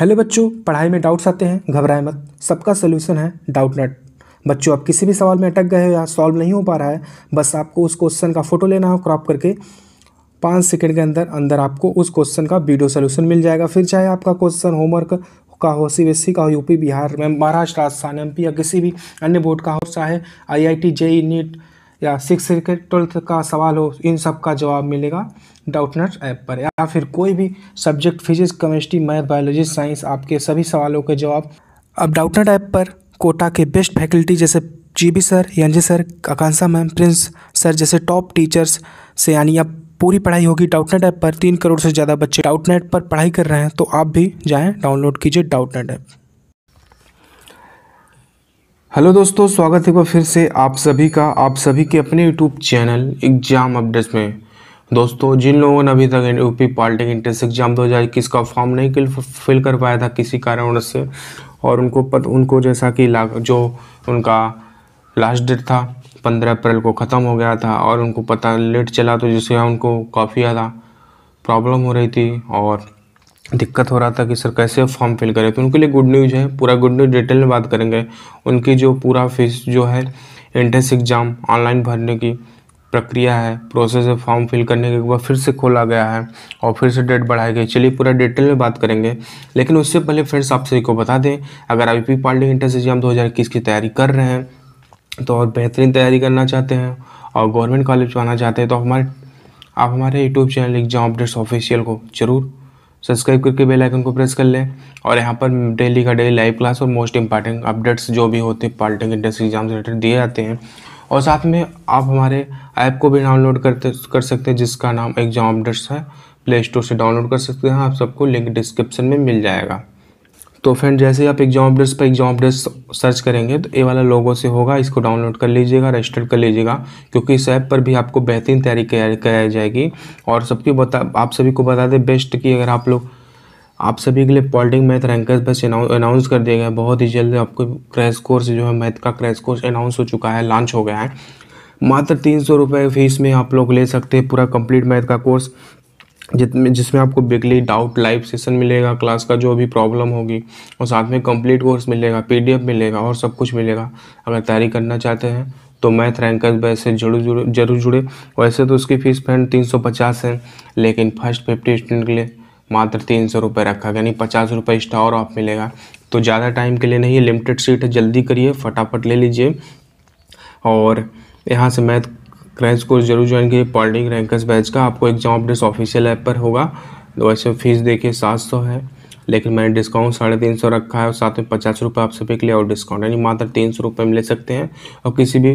hello बच्चों पढ़ाई में डाउट्स आते हैं घबराए मत सबका सोल्यूशन है डाउट नट बच्चों आप किसी भी सवाल में अटक गए हो या सॉल्व नहीं हो पा रहा है बस आपको उस क्वेश्चन का फ़ोटो लेना हो क्रॉप करके पाँच सेकेंड के अंदर अंदर आपको उस क्वेश्चन का वीडियो सोल्यूशन मिल जाएगा फिर चाहे आपका क्वेश्चन होमवर्क का हो सी e का हो यूपी बिहार में महाराष्ट्र राजस्थान एम या किसी भी अन्य बोर्ड का हो चाहे आई आई टी नीट या सिक्स क्रिकेट ट्वेल्थ का सवाल हो इन सब का जवाब मिलेगा डाउटनट ऐप पर या फिर कोई भी subject physics chemistry math biology science आपके सभी सवालों के जवाब अब डाउटनट ऐप पर कोटा के बेस्ट फैकल्टी जैसे बी सर यांजी sir Akanksha ma'am Prince sir जैसे टॉप टीचर्स से यानी आप पूरी पढ़ाई होगी डाउटनेट ऐप पर तीन करोड़ से ज़्यादा बच्चे डाउटनेट पर पढ़ाई कर रहे हैं तो आप भी जाएं डाउनलोड कीजिए डाउटनेट ऐप हेलो दोस्तों स्वागत है फिर से आप सभी का आप सभी के अपने यूट्यूब चैनल एग्जाम अपडेट्स में दोस्तों जिन लोगों ने अभी तक यूपी पॉलिटेक्निक इंट्रेंस एग्जाम दो हज़ार इक्कीस का फॉर्म नहीं फिल कर पाया था किसी कारण से और उनको पत उनको जैसा कि जो उनका लास्ट डेट था पंद्रह अप्रैल को ख़त्म हो गया था और उनको पता लेट चला तो जिससे उनको काफ़ी ज़्यादा प्रॉब्लम हो रही थी और दिक्कत हो रहा था कि सर कैसे फॉर्म फिल करें तो उनके लिए गुड न्यूज़ है पूरा गुड न्यूज़ डिटेल में बात करेंगे उनकी जो पूरा फीस जो है एंट्रेंस एग्ज़ाम ऑनलाइन भरने की प्रक्रिया है प्रोसेस है फॉर्म फिल करने के बाद फिर से खोला गया है और फिर से डेट बढ़ाई गई चलिए पूरा डिटेल में बात करेंगे लेकिन उससे पहले फ्रेंड्स आप सभी को बता दें अगर आप पी पार्टी इंटर्स एग्जाम दो की तैयारी कर रहे हैं तो और बेहतरीन तैयारी करना चाहते हैं और गवर्नमेंट कॉलेज आना चाहते हैं तो हमारे आप हमारे YouTube channel exam updates official को जरूर सब्सक्राइब करके बेल आइकन को प्रेस कर लें और यहाँ पर डेली का डेली लाइव क्लास और मोस्ट इंपॉर्टेंट अपडेट्स जो भी होते हैं पॉलिटिक इंटर्स एग्जाम से रिलेटेड दिए जाते हैं और साथ में आप हमारे ऐप को भी डाउनलोड करते कर सकते हैं जिसका नाम एग्ज़ाम अपडेट्स है प्ले स्टोर से डाउनलोड कर सकते हैं आप सबको लिंक डिस्क्रिप्शन में मिल जाएगा तो फ्रेंड जैसे ही आप एग्जाम अपडेट्स पर एग्जाम अपडेट्स सर्च करेंगे तो ये वाला लोगों से होगा इसको डाउनलोड कर लीजिएगा रजिस्टर कर लीजिएगा क्योंकि इस ऐप पर भी आपको बेहतरीन तैयारी कराई जाएगी और सबकी बता आप सभी को बता दें बेस्ट कि अगर आप लोग आप सभी के लिए पॉलिटिक मैथ रैंकर्स बस अनाउंस कर दिया गया बहुत ही जल्द आपको क्रैश कोर्स जो है मैथ का क्रैश कोर्स अनाउंस हो चुका है लॉन्च हो गया है मात्र तीन सौ रुपये फीस में आप लोग ले सकते हैं पूरा कंप्लीट मैथ का कोर्स जितने जिसमें आपको वीकली डाउट लाइव सेशन मिलेगा क्लास का जो भी प्रॉब्लम होगी और साथ में कंप्लीट कोर्स मिलेगा पीडीएफ मिलेगा और सब कुछ मिलेगा अगर तैयारी करना चाहते हैं तो मैथ रैंकर वैसे जरूर जुड़े जरूर जुड़े वैसे तो उसकी फ़ीस फ्रेंड तीन सौ पचास है लेकिन फर्स्ट फिफ्टी स्टूडेंट के लिए मात्र तीन सौ रुपये रखा गया यानी पचास रुपये एक्स्ट्रा और आप मिलेगा तो ज़्यादा टाइम के लिए नहीं है लिमिटेड सीट है जल्दी करिए फटाफट ले लीजिए और यहाँ से मैथ क्रैश कोर्स जरूर ज्वाइन कीजिए पॉलिटिक रैंकर्स बैच का आपको एग्जाम अपडेट्स ऑफिशियल ऐप पर होगा वैसे फीस देखिए सात सौ है लेकिन मैंने डिस्काउंट साढ़े तीन सौ रखा है और साथ में पचास रुपये आप सभी के लिए और डिस्काउंट यानी मात्र तीन सौ रुपये में ले सकते हैं और किसी भी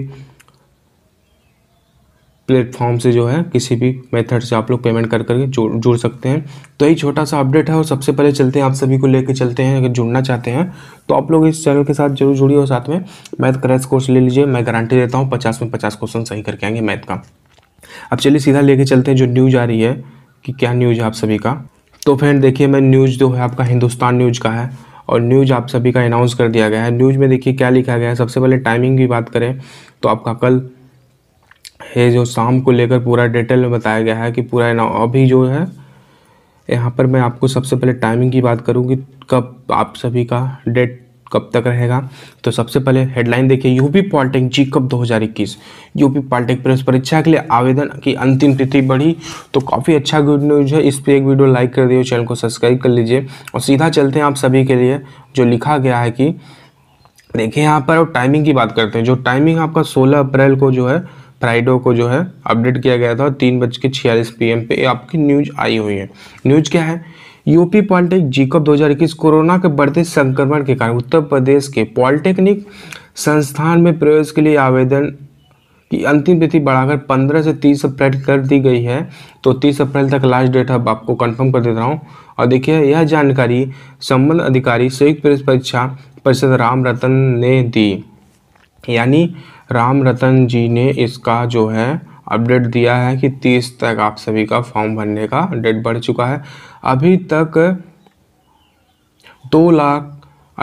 प्लेटफॉर्म से जो है किसी भी मेथड से आप लोग पेमेंट कर करके जुड़ जुड़ सकते हैं तो यही छोटा सा अपडेट है और सबसे पहले चलते हैं आप सभी को लेकर चलते हैं अगर जुड़ना चाहते हैं तो आप लोग इस चैनल के साथ जरूर जुड़िए और साथ में मैथ क्रैश कोर्स ले लीजिए मैं गारंटी देता हूँ पचास में पचास क्वेश्चन सही करके आएंगे मैथ का अब चलिए सीधा लेके चलते हैं जो न्यूज़ आ रही है कि क्या न्यूज़ है आप सभी का तो फ्रेंड देखिए मैं न्यूज़ जो है आपका हिंदुस्तान न्यूज़ का है और न्यूज आप सभी का अनाउंस कर दिया गया है न्यूज में देखिए क्या लिखा गया है सबसे पहले टाइमिंग की बात करें तो आपका कल ये जो शाम को लेकर पूरा डिटेल में बताया गया है कि पूरा ना अभी जो है यहाँ पर मैं आपको सबसे पहले टाइमिंग की बात करूँ कि कब आप सभी का डेट कब तक रहेगा तो सबसे पहले हेडलाइन देखिए यूपी पॉलिटेक्निक जी कब 2021 यूपी पॉलिटेक प्रेस परीक्षा के लिए आवेदन की अंतिम तिथि बढ़ी तो काफ़ी अच्छा गुड न्यूज है इस पर एक वीडियो लाइक कर दीजिए चैनल को सब्सक्राइब कर लीजिए और सीधा चलते हैं आप सभी के लिए जो लिखा गया है कि देखिए यहाँ पर और टाइमिंग की बात करते हैं जो टाइमिंग आपका सोलह अप्रैल को जो है फ्राइडो को जो है अपडेट किया गया था तीन बज के छियालीस पी पे आपकी न्यूज आई हुई है न्यूज क्या है यूपी दो जीकॉप 2021 कोरोना के बढ़ते संक्रमण के कारण उत्तर प्रदेश के पॉलिटेक्निक संस्थान में प्रवेश के लिए आवेदन की अंतिम तिथि बढ़ाकर 15 से 30 अप्रैल कर दी गई है तो 30 अप्रैल तक लास्ट डेट अब आपको कंफर्म कर देता हूँ और देखिए यह जानकारी संबंध अधिकारी संयुक्त प्रवेश परीक्षा परिषद राम रतन ने दी यानी राम रतन जी ने इसका जो है अपडेट दिया है कि तीस तक आप सभी का फॉर्म भरने का डेट बढ़ चुका है अभी तक दो लाख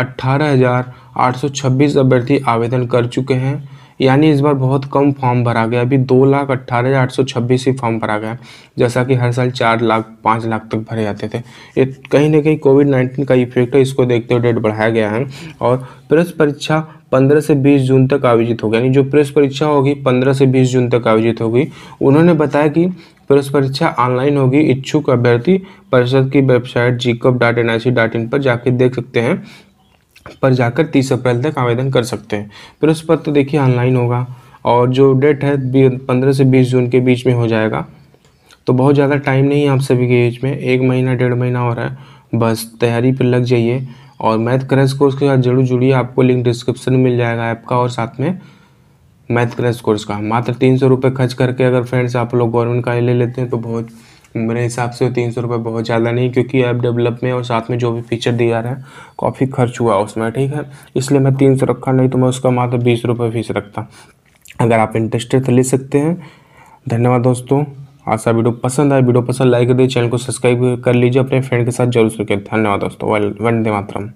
अट्ठारह हज़ार आठ सौ छब्बीस अभ्यर्थी आवेदन कर चुके हैं यानी इस बार बहुत कम फॉर्म भरा गया अभी दो लाख अट्ठारह हज़ार आठ सौ छब्बीस ही फॉर्म भरा गया जैसा कि हर साल चार लाख पाँच लाख तक भरे जाते थे ये कहीं ना कहीं कोविड नाइन्टीन का इफेक्ट है इसको देखते हुए डेट बढ़ाया गया है और प्रेस परीक्षा 15 से 20 जून तक आयोजित होगी यानी जो प्रेस परीक्षा होगी 15 से 20 जून तक आयोजित होगी उन्होंने बताया कि प्रेस परीक्षा ऑनलाइन होगी इच्छुक अभ्यर्थी परिषद की website JEECUP dot N I C dot in पर जाकर देख सकते हैं पर जाकर 30 अप्रैल तक आवेदन कर सकते हैं प्रेस पत्र तो देखिए ऑनलाइन होगा और जो डेट है पंद्रह से बीस जून के बीच में हो जाएगा तो बहुत ज़्यादा टाइम नहीं है आप सभी के एज में एक महीना डेढ़ महीना हो रहा है बस तैयारी पर लग जाइए और मैथ करेंस कोर्स के साथ जरूर जुड़िए आपको लिंक डिस्क्रिप्शन में मिल जाएगा ऐप का और साथ में मैथ करेंस कोर्स का मात्र तीन सौ रुपये खर्च करके अगर फ्रेंड्स आप लोग गवर्नमेंट का ले लेते हैं तो बहुत मेरे हिसाब से तीन सौ रुपये बहुत ज़्यादा नहीं क्योंकि ऐप डेवलप में और साथ में जो भी फीचर दिया रहा है काफ़ी खर्च हुआ उसमें ठीक है इसलिए मैं तीन सौ रखा नहीं तो मैं उसका मात्र बीस रुपये फीस रखता अगर आप इंटरेस्टेड तो ले सकते हैं धन्यवाद दोस्तों आशा हाँ वीडियो पसंद आए वीडियो पसंद लाइक कर दीजिए चैनल को सब्सक्राइब कर लीजिए अपने फ्रेंड के साथ जरूर सुनिए धन्यवाद दोस्तों वंदे मातरम